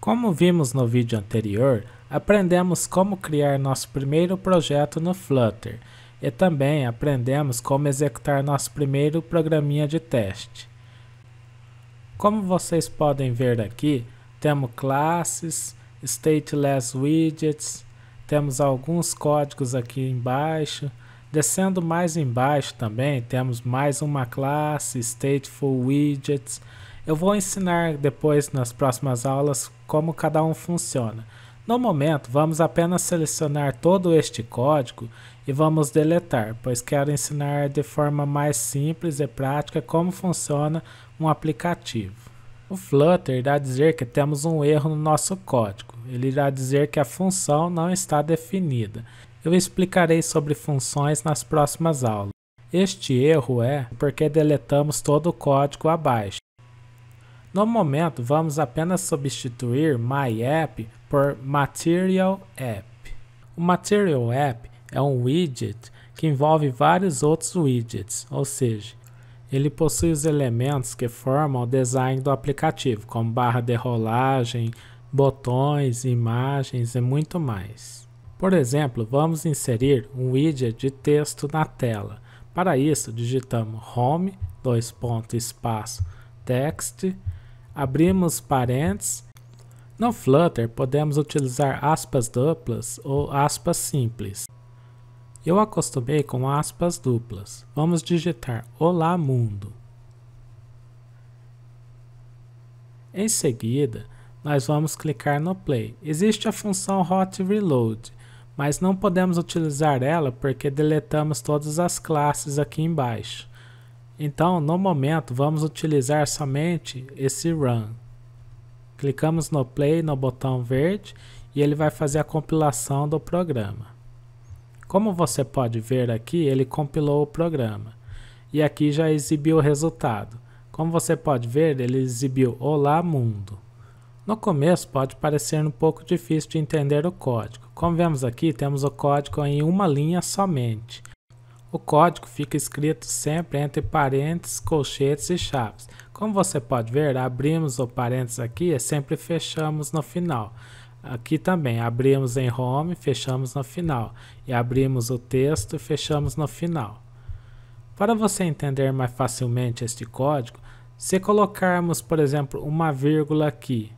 Como vimos no vídeo anterior, aprendemos como criar nosso primeiro projeto no Flutter e também aprendemos como executar nosso primeiro programinha de teste. Como vocês podem ver aqui, temos classes, stateless widgets, temos alguns códigos aqui embaixo. Descendo mais embaixo também, temos mais uma classe, stateful widgets, eu vou ensinar depois nas próximas aulas como cada um funciona. No momento, vamos apenas selecionar todo este código e vamos deletar, pois quero ensinar de forma mais simples e prática como funciona um aplicativo. O Flutter irá dizer que temos um erro no nosso código. Ele irá dizer que a função não está definida. Eu explicarei sobre funções nas próximas aulas. Este erro é porque deletamos todo o código abaixo. No momento, vamos apenas substituir myApp por Material App. O Material App é um widget que envolve vários outros widgets, ou seja, ele possui os elementos que formam o design do aplicativo, como barra de rolagem, botões, imagens e muito mais. Por exemplo, vamos inserir um widget de texto na tela. Para isso, digitamos home, dois pontos, espaço, text, abrimos parênteses. No Flutter, podemos utilizar aspas duplas ou aspas simples. Eu acostumei com aspas duplas. Vamos digitar Olá Mundo. Em seguida, nós vamos clicar no Play. Existe a função Hot Reload, mas não podemos utilizar ela porque deletamos todas as classes aqui embaixo. Então, no momento, vamos utilizar somente esse run. Clicamos no play, no botão verde, e ele vai fazer a compilação do programa. Como você pode ver aqui, ele compilou o programa. E aqui já exibiu o resultado. Como você pode ver, ele exibiu Olá Mundo. No começo pode parecer um pouco difícil de entender o código. Como vemos aqui, temos o código em uma linha somente. O código fica escrito sempre entre parênteses, colchetes e chaves. Como você pode ver, abrimos o parênteses aqui e sempre fechamos no final. Aqui também, abrimos em home, fechamos no final. E abrimos o texto e fechamos no final. Para você entender mais facilmente este código, se colocarmos, por exemplo, uma vírgula aqui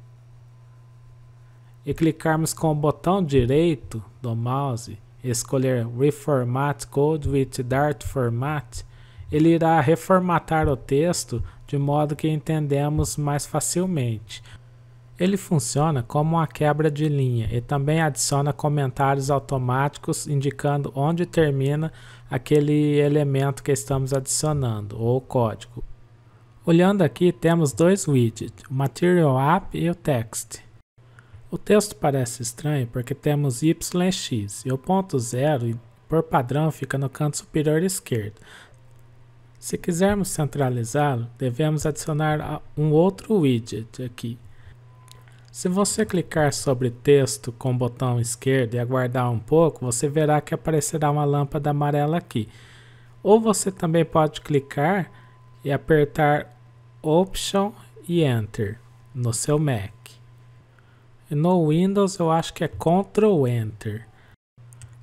e clicarmos com o botão direito do mouse, escolher Reformat Code with Dart Format, ele irá reformatar o texto de modo que entendemos mais facilmente. Ele funciona como uma quebra de linha e também adiciona comentários automáticos indicando onde termina aquele elemento que estamos adicionando, ou código. Olhando aqui, temos dois widgets, o Material App e o Text. O texto parece estranho porque temos y e x e o ponto zero por padrão fica no canto superior esquerdo. Se quisermos centralizá-lo, devemos adicionar um outro widget aqui. Se você clicar sobre texto com o botão esquerdo e aguardar um pouco, você verá que aparecerá uma lâmpada amarela aqui. Ou você também pode clicar e apertar Option e Enter no seu Mac. No Windows eu acho que é Ctrl Enter.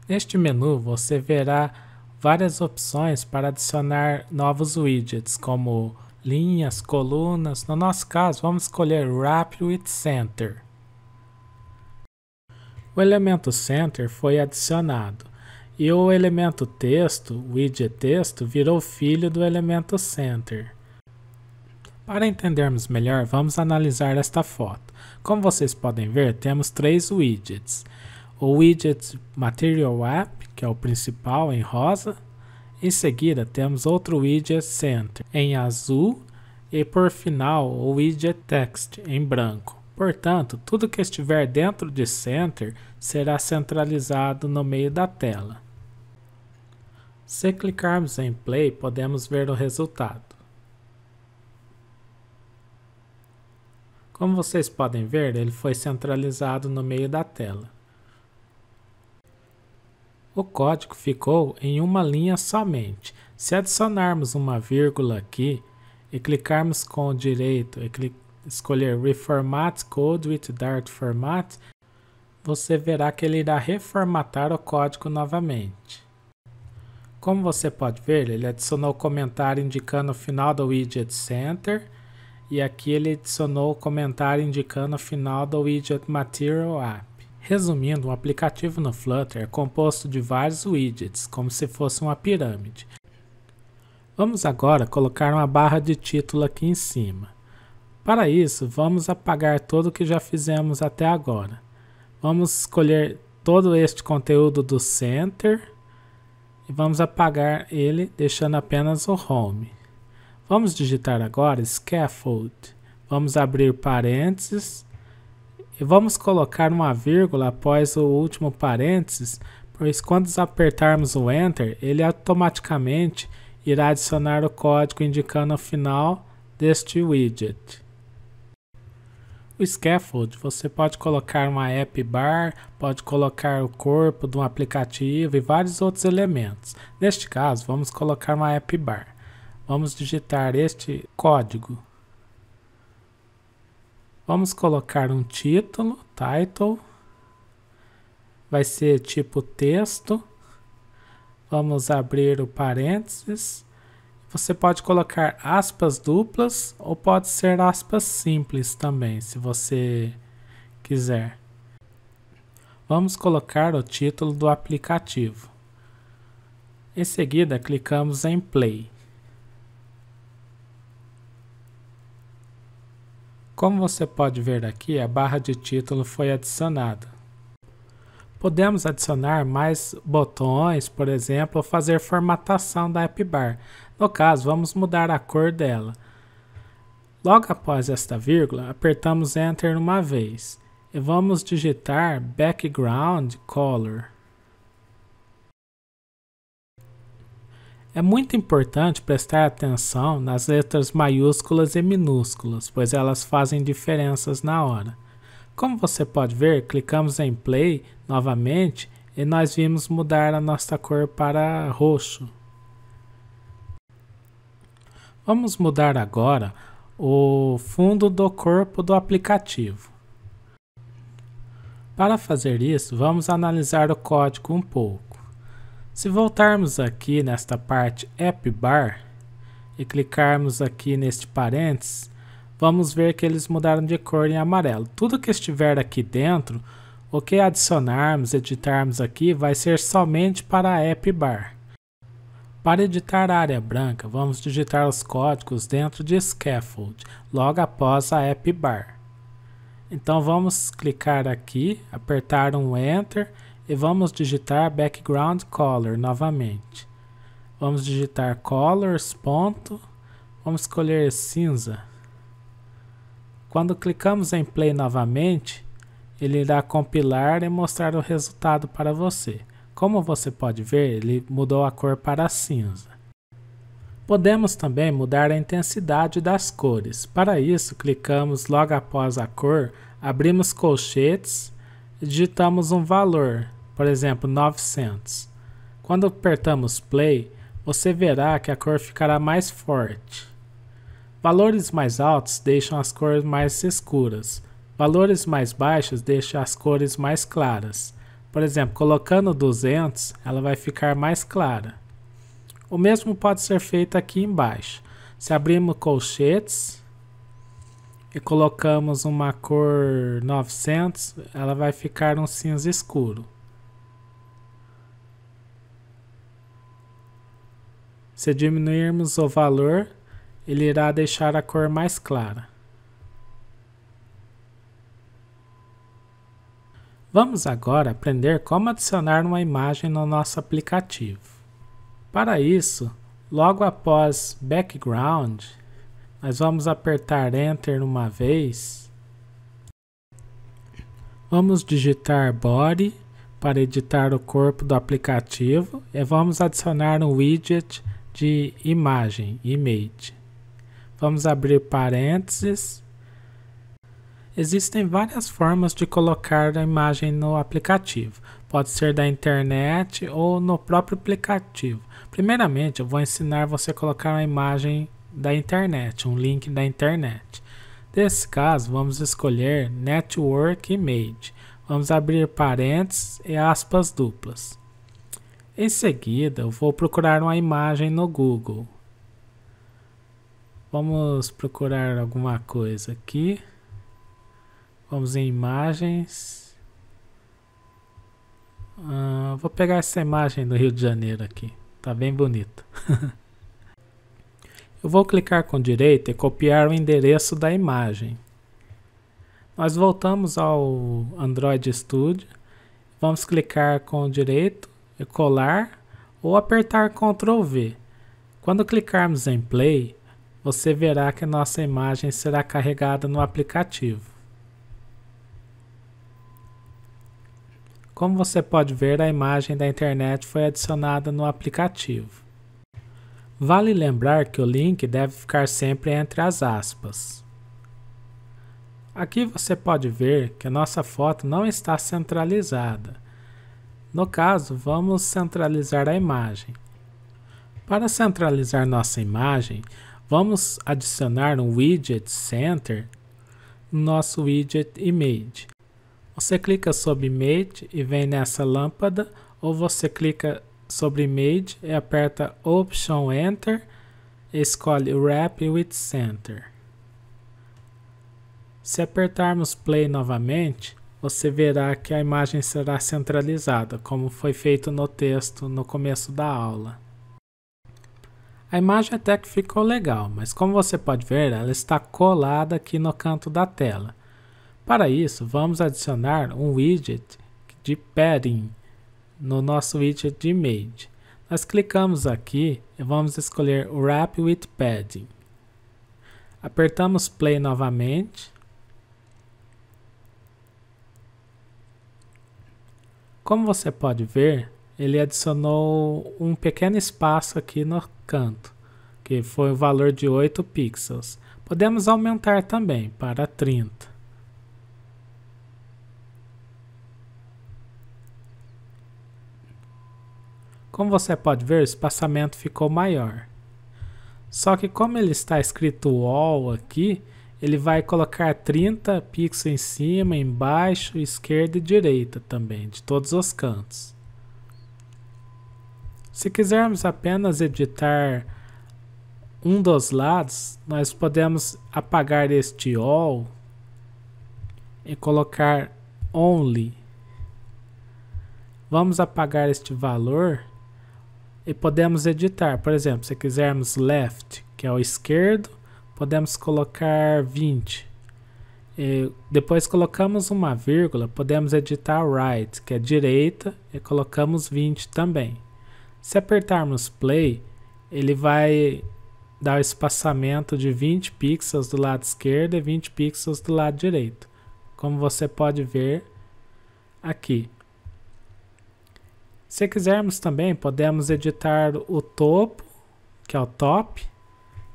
Neste menu você verá várias opções para adicionar novos widgets, como linhas, colunas. No nosso caso, vamos escolher Wrap with Center. O elemento Center foi adicionado e o elemento texto, widget texto, virou filho do elemento Center. Para entendermos melhor, vamos analisar esta foto. Como vocês podem ver, temos três widgets. O widget Material App, que é o principal, em rosa. Em seguida, temos outro widget Center, em azul. E por final, o widget Text, em branco. Portanto, tudo que estiver dentro de Center será centralizado no meio da tela. Se clicarmos em Play, podemos ver o resultado. Como vocês podem ver, ele foi centralizado no meio da tela. O código ficou em uma linha somente. Se adicionarmos uma vírgula aqui e clicarmos com o direito e escolher Reformat Code with Dart Format, você verá que ele irá reformatar o código novamente. Como você pode ver, ele adicionou comentário indicando o final do Widget Center e aqui ele adicionou o comentário indicando o final do widget Material App. Resumindo, um aplicativo no Flutter é composto de vários widgets, como se fosse uma pirâmide. Vamos agora colocar uma barra de título aqui em cima. Para isso, vamos apagar tudo o que já fizemos até agora. Vamos escolher todo este conteúdo do Center e vamos apagar ele deixando apenas o Home. Vamos digitar agora scaffold. Vamos abrir parênteses e vamos colocar uma vírgula após o último parênteses, pois quando apertarmos o Enter, ele automaticamente irá adicionar o código indicando o final deste widget. O scaffold, você pode colocar uma app bar, pode colocar o corpo de um aplicativo e vários outros elementos. Neste caso, vamos colocar uma app bar. Vamos digitar este código. Vamos colocar um título, title. Vai ser tipo texto. Vamos abrir o parênteses. Você pode colocar aspas duplas ou pode ser aspas simples também, se você quiser. Vamos colocar o título do aplicativo. Em seguida, clicamos em play. Como você pode ver aqui, a barra de título foi adicionada. Podemos adicionar mais botões, por exemplo, ou fazer formatação da app bar. No caso, vamos mudar a cor dela. Logo após esta vírgula, apertamos Enter uma vez e vamos digitar Background Color. É muito importante prestar atenção nas letras maiúsculas e minúsculas, pois elas fazem diferenças na hora. Como você pode ver, clicamos em play novamente e nós vimos mudar a nossa cor para roxo. Vamos mudar agora o fundo do corpo do aplicativo. Para fazer isso, vamos analisar o código um pouco. Se voltarmos aqui nesta parte App Bar e clicarmos aqui neste parênteses, vamos ver que eles mudaram de cor em amarelo. Tudo que estiver aqui dentro, o que adicionarmos, editarmos aqui, vai ser somente para a App Bar. Para editar a área branca, vamos digitar os códigos dentro de Scaffold, logo após a App Bar. Então vamos clicar aqui, apertar um Enter e vamos digitar background color novamente. Vamos digitar colors ponto, vamos escolher cinza. Quando clicamos em play novamente, ele irá compilar e mostrar o resultado para você. Como você pode ver, ele mudou a cor para cinza. Podemos também mudar a intensidade das cores. Para isso, clicamos logo após a cor, abrimos colchetes e digitamos um valor, por exemplo 900. Quando apertamos play, você verá que a cor ficará mais forte. Valores mais altos deixam as cores mais escuras. Valores mais baixos deixam as cores mais claras. Por exemplo, colocando 200, ela vai ficar mais clara. O mesmo pode ser feito aqui embaixo. Se abrimos colchetes e colocamos uma cor 900, ela vai ficar um cinza escuro. Se diminuirmos o valor, ele irá deixar a cor mais clara. Vamos agora aprender como adicionar uma imagem no nosso aplicativo. Para isso, logo após Background, nós vamos apertar Enter uma vez. Vamos digitar Body para editar o corpo do aplicativo e vamos adicionar um widget de imagem, image. Vamos abrir parênteses. Existem várias formas de colocar a imagem no aplicativo. Pode ser da internet ou no próprio aplicativo. Primeiramente, eu vou ensinar você a colocar uma imagem da internet, um link da internet. Nesse caso, vamos escolher Network Image. Vamos abrir parênteses e aspas duplas. Em seguida, eu vou procurar uma imagem no Google. Vamos procurar alguma coisa aqui. Vamos em imagens. Ah, vou pegar essa imagem do Rio de Janeiro aqui. Tá bem bonita. eu vou clicar com direito e copiar o endereço da imagem. Nós voltamos ao Android Studio. Vamos clicar com o direito e colar ou apertar Ctrl V. Quando clicarmos em Play, você verá que nossa imagem será carregada no aplicativo. Como você pode ver, a imagem da internet foi adicionada no aplicativo. Vale lembrar que o link deve ficar sempre entre as aspas. Aqui você pode ver que a nossa foto não está centralizada no caso, vamos centralizar a imagem. Para centralizar nossa imagem, vamos adicionar um Widget Center no nosso Widget Image. Você clica sobre Image e vem nessa lâmpada, ou você clica sobre Image e aperta Option Enter e escolhe Wrap with Center. Se apertarmos Play novamente, você verá que a imagem será centralizada, como foi feito no texto no começo da aula. A imagem até que ficou legal, mas como você pode ver, ela está colada aqui no canto da tela. Para isso, vamos adicionar um widget de padding no nosso widget de image. Nós clicamos aqui e vamos escolher Wrap with Padding. Apertamos Play novamente Como você pode ver, ele adicionou um pequeno espaço aqui no canto, que foi o valor de 8 pixels. Podemos aumentar também para 30. Como você pode ver, o espaçamento ficou maior. Só que como ele está escrito all aqui, ele vai colocar 30 pixels em cima, embaixo, esquerda e direita também, de todos os cantos. Se quisermos apenas editar um dos lados, nós podemos apagar este all e colocar only. Vamos apagar este valor e podemos editar. Por exemplo, se quisermos left, que é o esquerdo, podemos colocar 20. E é, depois colocamos uma vírgula, podemos editar right, que é direita, e colocamos 20 também. Se apertarmos play, ele vai dar o espaçamento de 20 pixels do lado esquerdo e 20 pixels do lado direito. Como você pode ver aqui. Se quisermos também, podemos editar o topo, que é o top,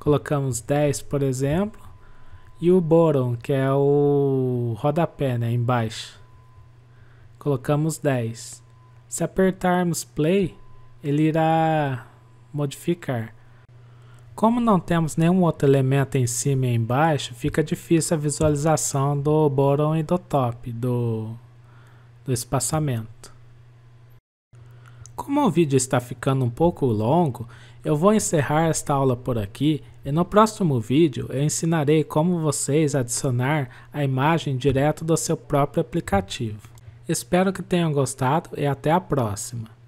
colocamos 10, por exemplo, e o bottom, que é o rodapé, né, embaixo. Colocamos 10. Se apertarmos play, ele irá modificar. Como não temos nenhum outro elemento em cima e embaixo, fica difícil a visualização do bottom e do top, do, do espaçamento. Como o vídeo está ficando um pouco longo, eu vou encerrar esta aula por aqui e no próximo vídeo eu ensinarei como vocês adicionar a imagem direto do seu próprio aplicativo. Espero que tenham gostado e até a próxima!